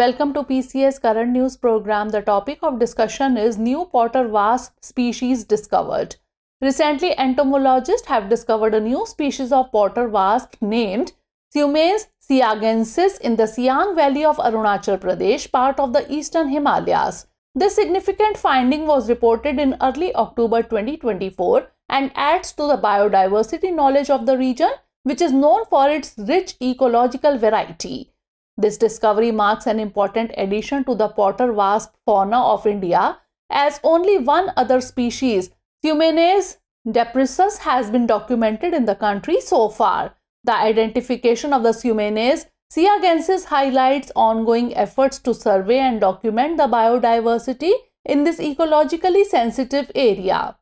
Welcome to PCS Current News program. The topic of discussion is new potter wasp species discovered. Recently, entomologists have discovered a new species of potter wasp named Siumens siagensis in the Siang Valley of Arunachal Pradesh, part of the eastern Himalayas. This significant finding was reported in early October 2024 and adds to the biodiversity knowledge of the region, which is known for its rich ecological variety. This discovery marks an important addition to the potter wasp fauna of India as only one other species, Fumenes depressus, has been documented in the country so far. The identification of the Fumenes Siagensis highlights ongoing efforts to survey and document the biodiversity in this ecologically sensitive area.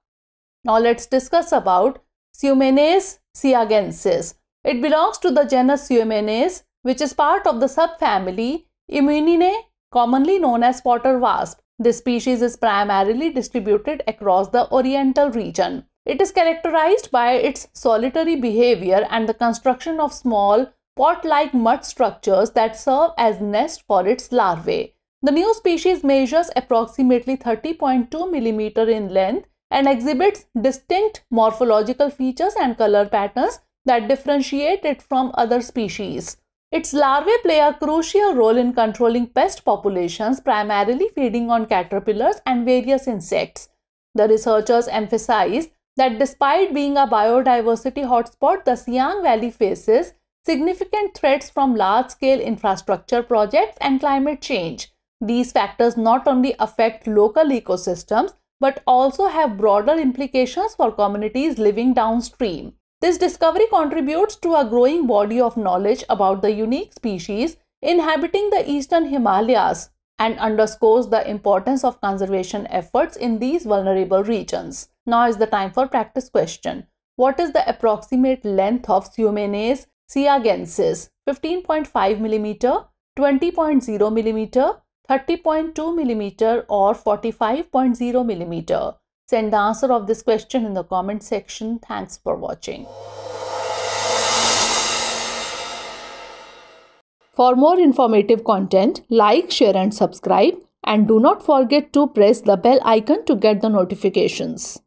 Now let's discuss about Sumenes siagensis. It belongs to the genus Sumenes which is part of the subfamily Immuninae, commonly known as potter wasp. This species is primarily distributed across the oriental region. It is characterized by its solitary behavior and the construction of small pot-like mud structures that serve as nest for its larvae. The new species measures approximately 30.2 mm in length and exhibits distinct morphological features and color patterns that differentiate it from other species. Its larvae play a crucial role in controlling pest populations, primarily feeding on caterpillars and various insects. The researchers emphasize that despite being a biodiversity hotspot, the Siang Valley faces significant threats from large-scale infrastructure projects and climate change. These factors not only affect local ecosystems, but also have broader implications for communities living downstream. This discovery contributes to a growing body of knowledge about the unique species inhabiting the eastern Himalayas and underscores the importance of conservation efforts in these vulnerable regions. Now is the time for practice question. What is the approximate length of Sumenes siagensis? 15.5 mm, 20.0 mm, 30.2 mm or 45.0 mm. Send the answer of this question in the comment section. Thanks for watching. For more informative content, like, share and subscribe and do not forget to press the bell icon to get the notifications.